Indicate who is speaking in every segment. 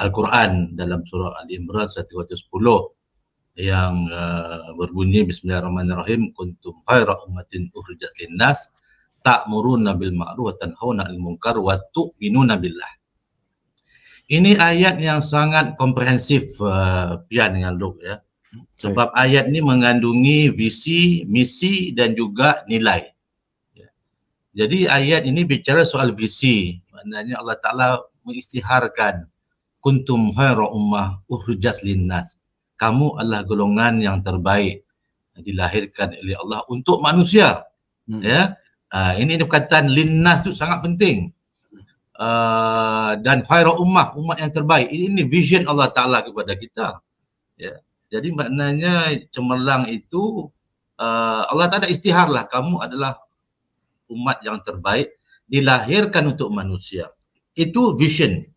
Speaker 1: Al-Quran dalam surah Al-Imran ayat 310 yang uh, berbunyi bismillahirrahmanirrahim kuntum khairu ummatin ukhrijat linnas ta'muruna bil ma'ruf wa tanhauna 'anil munkar wa tu'minuna billah. Ini ayat yang sangat komprehensif uh, pian dengan lu ya. Sebab okay. ayat ini mengandungi visi, misi dan juga nilai. Ya. Jadi ayat ini bicara soal visi. Maknanya Allah Ta'ala mengistiharkan kuntum khairu ummah uhrijat linnas. Kamu adalah golongan yang terbaik dilahirkan oleh Allah untuk manusia. Hmm. Ya. Uh, ini perkataan linnas tu sangat penting. Uh, dan khairu ummah umat yang terbaik. Ini, ini vision Allah Taala kepada kita. Ya. Jadi maknanya cemerlang itu uh, Allah Taala istiharlah kamu adalah umat yang terbaik dilahirkan untuk manusia. Itu vision.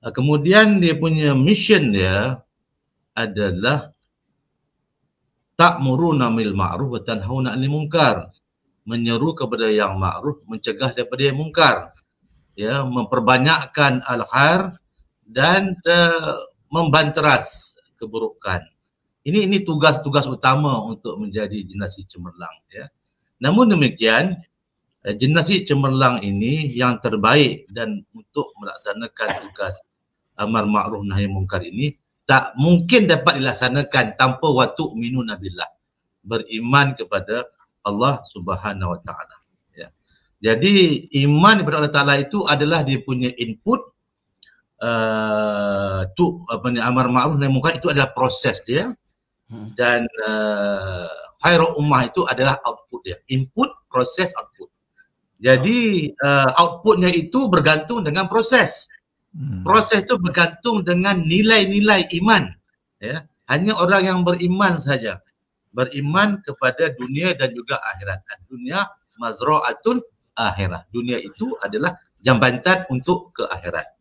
Speaker 1: Ah, kemudian dia punya mission dia adalah tak muru namil ma'ruf dan hau nak ni mungkar menyeru kepada yang ma'ruf mencegah daripada yang mungkar ya memperbanyakkan al-khair dan uh, membanteras keburukan ini ini tugas-tugas utama untuk menjadi generasi cemerlang ya namun demikian generasi eh, cemerlang ini yang terbaik dan untuk melaksanakan tugas amar ma'ruf nahi mungkar ini tak mungkin dapat dilaksanakan tanpa waktu minu nabilah beriman kepada Allah Subhanahu wa taala ya jadi iman kepada Allah taala itu adalah dia punya input uh, tu apa ni amar ma'ruf nahi mungkar itu adalah proses dia hmm. dan uh, khairu ummah itu adalah output dia input proses output jadi uh, outputnya itu bergantung dengan proses. Hmm. Proses itu bergantung dengan nilai-nilai iman. Ya, hanya orang yang beriman saja. Beriman kepada dunia dan juga akhirat. Dunia mazra'atun akhirah. Dunia itu adalah jambatan untuk keakhirat.